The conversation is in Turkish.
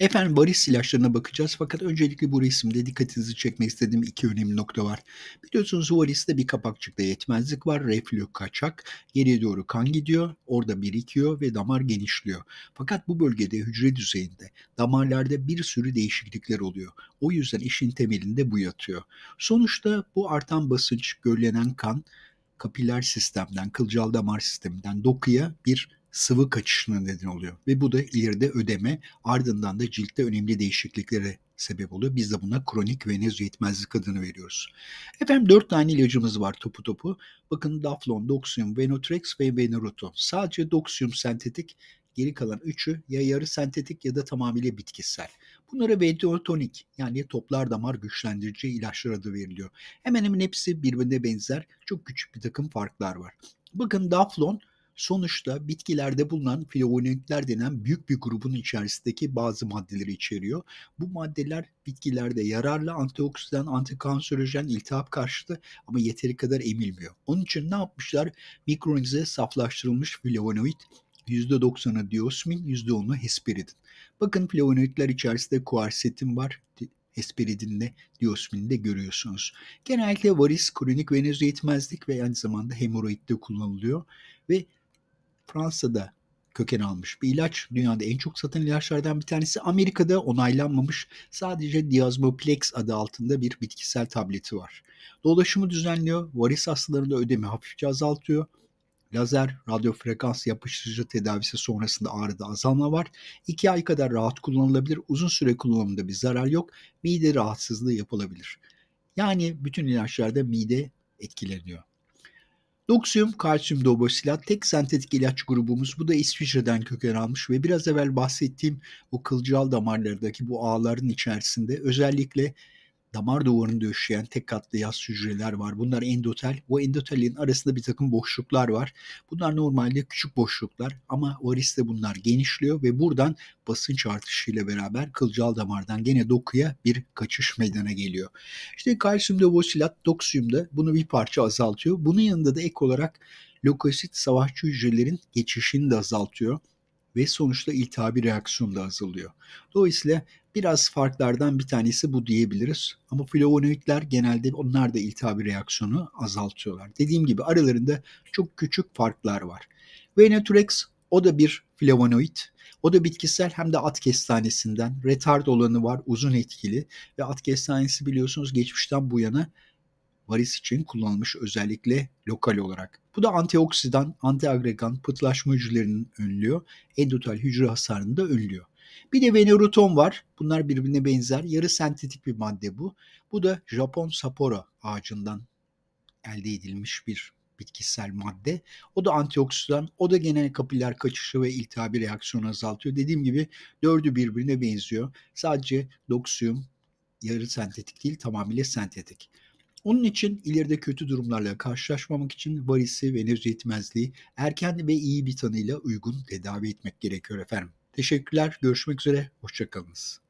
Efendim barış silahlarına bakacağız fakat öncelikle bu resimde dikkatinizi çekmek istediğim iki önemli nokta var. Biliyorsunuz variste bir kapakçıkta yetmezlik var, reflü kaçak, geriye doğru kan gidiyor, orada birikiyor ve damar genişliyor. Fakat bu bölgede hücre düzeyinde damarlarda bir sürü değişiklikler oluyor. O yüzden işin temelinde bu yatıyor. Sonuçta bu artan basınç, gölgelen kan kapiler sistemden, kılcal damar sisteminden dokuya bir sıvı kaçışına neden oluyor. Ve bu da ileride ödeme ardından da ciltte önemli değişikliklere sebep oluyor. Biz de buna kronik venöz yetmezlik adını veriyoruz. Efendim dört tane ilacımız var topu topu. Bakın Daflon, Doxium, Venotrex ve Veneroto. Sadece Doxium sentetik geri kalan üçü ya yarı sentetik ya da tamamıyla bitkisel. Bunlara ventotonik yani toplar damar güçlendirici ilaçlar adı veriliyor. Hemen hemen hepsi birbirine benzer. Çok küçük bir takım farklar var. Bakın Daflon Sonuçta bitkilerde bulunan flavonoidler denen büyük bir grubun içerisindeki bazı maddeleri içeriyor. Bu maddeler bitkilerde yararlı antioksidan, antikanserojen, iltihap karşıtı ama yeteri kadar emilmiyor. Onun için ne yapmışlar? Mikronize saflaştırılmış flavonoid %90'ı diosmin, %10'u hesperidin. Bakın flavonoidler içerisinde kuarsetin var, hesperidinle diosminle görüyorsunuz. Genellikle varis, kronik venöz yetmezlik ve aynı zamanda hemoroidde kullanılıyor ve Fransa'da köken almış bir ilaç. Dünyada en çok satan ilaçlardan bir tanesi. Amerika'da onaylanmamış sadece Diazmoplex adı altında bir bitkisel tableti var. Dolaşımı düzenliyor, varis hastalarında ödemi hafifçe azaltıyor. Lazer, radyo frekans yapıştırıcı tedavisi sonrasında ağrıda azalma var. 2 ay kadar rahat kullanılabilir. Uzun süre kullanımında bir zarar yok. Mide rahatsızlığı yapılabilir. Yani bütün ilaçlarda mide etkileniyor. Doksiyum kalsiyum dobosilat tek sentetik ilaç grubumuz. Bu da İsviçre'den köken almış ve biraz evvel bahsettiğim o kılcal damarlardaki bu ağların içerisinde özellikle damar duvarını döşeyen tek katlı yaz hücreler var. Bunlar endotel. Bu endotelin arasında bir takım boşluklar var. Bunlar normalde küçük boşluklar ama variste bunlar genişliyor ve buradan basınç artışıyla beraber kılcal damardan gene dokuya bir kaçış meydana geliyor. İşte kalsiyum devosilat doksiyumda bunu bir parça azaltıyor. Bunun yanında da ek olarak lokosit savaşçı hücrelerin geçişini de azaltıyor ve sonuçta iltihabi reaksiyon da azalıyor. Dolayısıyla biraz farklardan bir tanesi bu diyebiliriz. Ama flavonoidler genelde onlar da iltihabi reaksiyonu azaltıyorlar. Dediğim gibi aralarında çok küçük farklar var. Veneturex o da bir flavonoid. O da bitkisel hem de at kestanesinden. Retard olanı var, uzun etkili. Ve at kestanesi biliyorsunuz geçmişten bu yana varis için kullanılmış özellikle lokal olarak. Bu da antioksidan, antiagregan, pıtılaşma hücrelerini önlüyor. Endotel hücre hasarını da önlüyor. Bir de veneroton var. Bunlar birbirine benzer. Yarı sentetik bir madde bu. Bu da Japon sapora ağacından elde edilmiş bir bitkisel madde. O da antioksidan, o da genel kapiler kaçışı ve iltihabi reaksiyonu azaltıyor. Dediğim gibi dördü birbirine benziyor. Sadece doksiyum yarı sentetik değil tamamıyla sentetik. Onun için ileride kötü durumlarla karşılaşmamak için varisi venöz yetmezliği erken ve iyi bir tanıyla uygun tedavi etmek gerekiyor efendim. Teşekkürler. Görüşmek üzere. Hoşçakalınız.